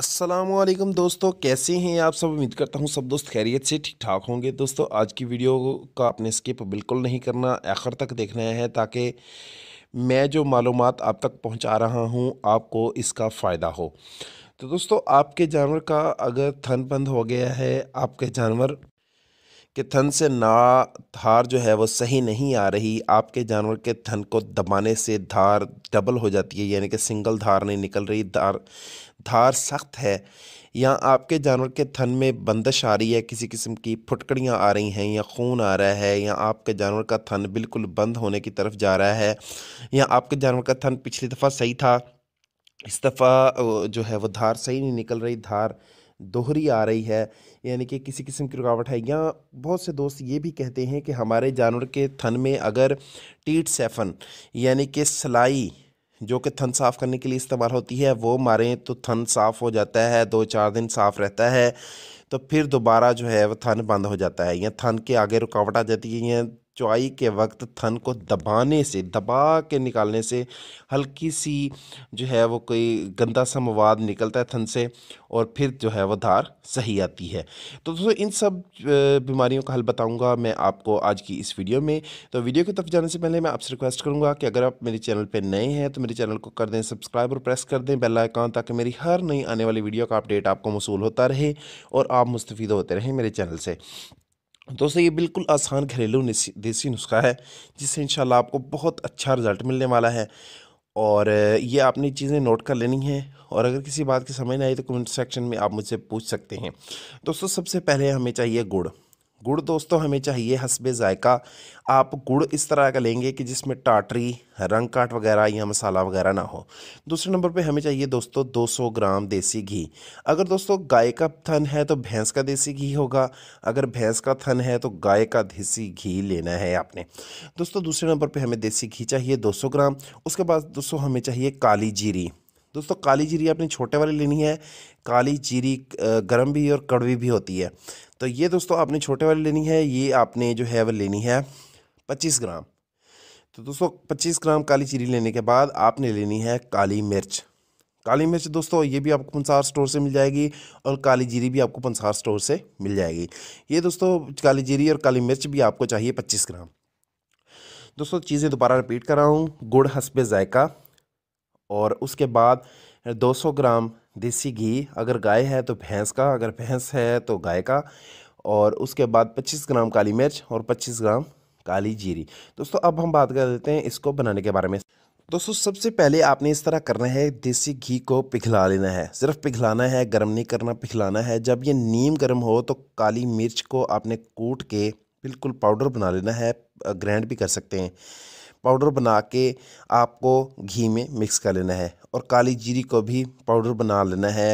असलम दोस्तों कैसे हैं आप सब उम्मीद करता हूं सब दोस्त खैरियत से ठीक ठाक होंगे दोस्तों आज की वीडियो का आपने स्किप बिल्कुल नहीं करना आखिर तक देखना है ताकि मैं जो मालूम आप तक पहुंचा रहा हूं आपको इसका फ़ायदा हो तो दोस्तों आपके जानवर का अगर थन बंद हो गया है आपके जानवर कि थन से ना धार जो है वो सही नहीं आ रही आपके जानवर के थन को दबाने से धार डबल हो जाती है यानी कि सिंगल धार नहीं निकल रही धार धार सख्त है या आपके जानवर के थन में बंदिश आ रही है किसी किस्म की फुटकड़ियाँ आ रही हैं या खून आ रहा है या आपके जानवर का थन बिल्कुल बंद होने की तरफ जा रहा है या आपके जानवर का थन पिछली दफ़ा सही था इस दफ़ा जो है वो धार सही नहीं निकल रही धार दोहरी आ रही है यानी कि किसी किस्म की रुकावट है या बहुत से दोस्त ये भी कहते हैं कि हमारे जानवर के थन में अगर टीट सेफन यानी कि सलाई जो कि थन साफ़ करने के लिए इस्तेमाल होती है वो मारें तो थन साफ़ हो जाता है दो चार दिन साफ़ रहता है तो फिर दोबारा जो है वो थन बंद हो जाता है या थन के आगे रुकावट आ जाती है या चौई के वक्त थन को दबाने से दबा के निकालने से हल्की सी जो है वो कोई गंदा सा मवाद निकलता है थन से और फिर जो है वो धार सही आती है तो दोस्तों इन सब बीमारियों का हल बताऊंगा मैं आपको आज की इस वीडियो में तो वीडियो की तरफ जाने से पहले मैं आपसे रिक्वेस्ट करूंगा कि अगर आप मेरे चैनल पर नए हैं तो मेरे चैनल को कर दें सब्सक्राइब और प्रेस कर दें बेल आइकॉन ताकि मेरी हर नई आने वाली वीडियो का अपडेट आपको मौसू होता रहे और आप मुस्तफ़ होते रहें मेरे चैनल से दोस्तों ये बिल्कुल आसान घरेलू देसी नुस्खा है जिससे इन आपको बहुत अच्छा रिज़ल्ट मिलने वाला है और ये आपने चीज़ें नोट कर लेनी है और अगर किसी बात की समझ नहीं आई तो कमेंट सेक्शन में आप मुझसे पूछ सकते हैं दोस्तों सबसे पहले हमें चाहिए गुड़ गुड़ दोस्तों हमें चाहिए हसब ज़ायका आप गुड़ इस तरह का लेंगे कि जिसमें टाटरी रंग काट वगैरह या मसाला वगैरह ना हो दूसरे नंबर पे हमें चाहिए दोस्तों 200 ग्राम देसी घी अगर दोस्तों गाय का थन है तो भैंस का देसी घी होगा अगर भैंस का थन है तो गाय का देसी घी लेना है आपने दोस्तों दूसरे नंबर पर हमें देसी घी चाहिए दो ग्राम उसके बाद दोस्तों हमें चाहिए काली जीरी दोस्तों काली जीरी आपने छोटे वाली लेनी है काली जीरी गर्म भी और कड़वी भी होती है तो ये दोस्तों आपने छोटे वाली लेनी है ये आपने जो है वो लेनी है पच्चीस ग्राम तो दोस्तों पच्चीस ग्राम काली चीरी लेने के बाद आपने लेनी है काली मिर्च काली मिर्च दोस्तों ये भी आपको पंसार स्टोर से मिल जाएगी और काली जीरी भी आपको पंसार स्टोर से मिल जाएगी ये दोस्तों काली जीरी और काली मिर्च भी आपको चाहिए पच्चीस ग्राम दोस्तों चीज़ें दोबारा रिपीट कर रहा हूँ गुड़ हंसबे जायका और उसके बाद 200 ग्राम देसी घी अगर गाय है तो भैंस का अगर भैंस है तो गाय का और उसके बाद 25 ग्राम काली मिर्च और 25 ग्राम काली जीरी दोस्तों अब हम बात कर लेते हैं इसको बनाने के बारे में दोस्तों सबसे पहले आपने इस तरह करना है देसी घी को पिघला लेना है सिर्फ पिघलाना है गर्म नहीं करना पिघलाना है जब ये नीम गर्म हो तो काली मिर्च को आपने कूट के बिल्कुल पाउडर बना लेना है ग्रैंड भी कर सकते हैं पाउडर बना के आपको घी में मिक्स कर लेना है और काली जीरी को भी पाउडर बना लेना है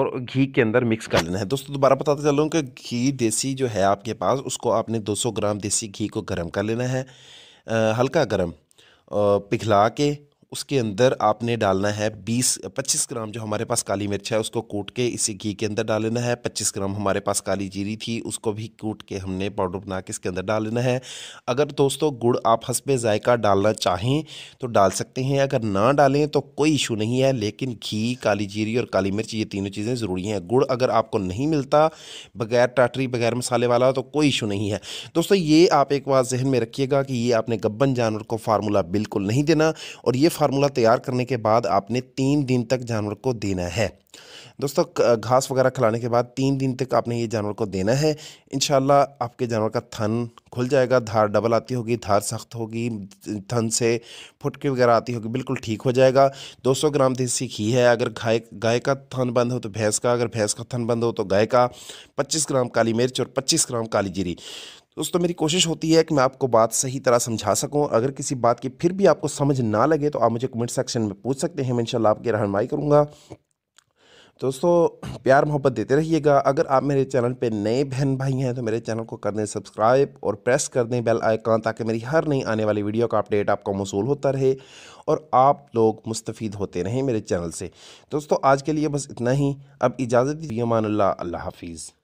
और घी के अंदर मिक्स कर लेना है दोस्तों दोबारा बताते चलूँ कि घी देसी जो है आपके पास उसको आपने 200 ग्राम देसी घी को गर्म कर लेना है आ, हल्का गर्म पिघला के उसके अंदर आपने डालना है 20 25 ग्राम जो हमारे पास काली मिर्च है उसको कूट के इसी घी के अंदर डाल लेना है 25 ग्राम हमारे पास काली जीरी थी उसको भी कूट के हमने पाउडर बना के इसके अंदर डाल लेना है अगर दोस्तों गुड़ आप हंसपे जायका डालना चाहें तो डाल सकते हैं अगर ना डालें तो कोई इशू नहीं है लेकिन घी काली जीरी और काली मिर्च ये तीनों चीज़ें ज़रूरी हैं गुड़ अगर आपको नहीं मिलता बगैर टाटरी बगैर मसाले वाला तो कोई इशू नहीं है दोस्तों ये आप एक बात जहन में रखिएगा कि ये आपने गब्बन जानवर को फार्मूला बिल्कुल नहीं देना और ये फार्मूला तैयार करने के बाद आपने तीन दिन तक जानवर को देना है दोस्तों घास वगैरह खिलाने के बाद तीन दिन तक आपने ये जानवर को देना है इन आपके जानवर का थन खुल जाएगा धार डबल आती होगी धार सख्त होगी थन से फुटके वगैरह आती होगी बिल्कुल ठीक हो जाएगा 200 ग्राम देसी घी है अगर गाय गाय का थन बंद हो तो भैंस का अगर भैंस का थन बंद हो तो गाय का 25 ग्राम काली मिर्च और 25 ग्राम काली जीरी दोस्तों मेरी कोशिश होती है कि मैं आपको बात सही तरह समझा सकूं अगर किसी बात की फिर भी आपको समझ ना लगे तो आप मुझे कमेंट सेक्शन में पूछ सकते हैं मैं इंशाल्लाह आपकी रहनमाई करूँगा दोस्तों प्यार मोहब्बत देते रहिएगा अगर आप मेरे चैनल पे नए बहन भाई हैं तो मेरे चैनल को कर दें सब्सक्राइब और प्रेस कर दें बेल आइकॉन ताकि मेरी हर नई आने वाली वीडियो का अपडेट आपका मौसू होता रहे और आप लोग मुस्तफ़ होते रहें मेरे चैनल से दोस्तों आज के लिए बस इतना ही अब इजाज़त दीजिए मान अल्लाह हाफिज़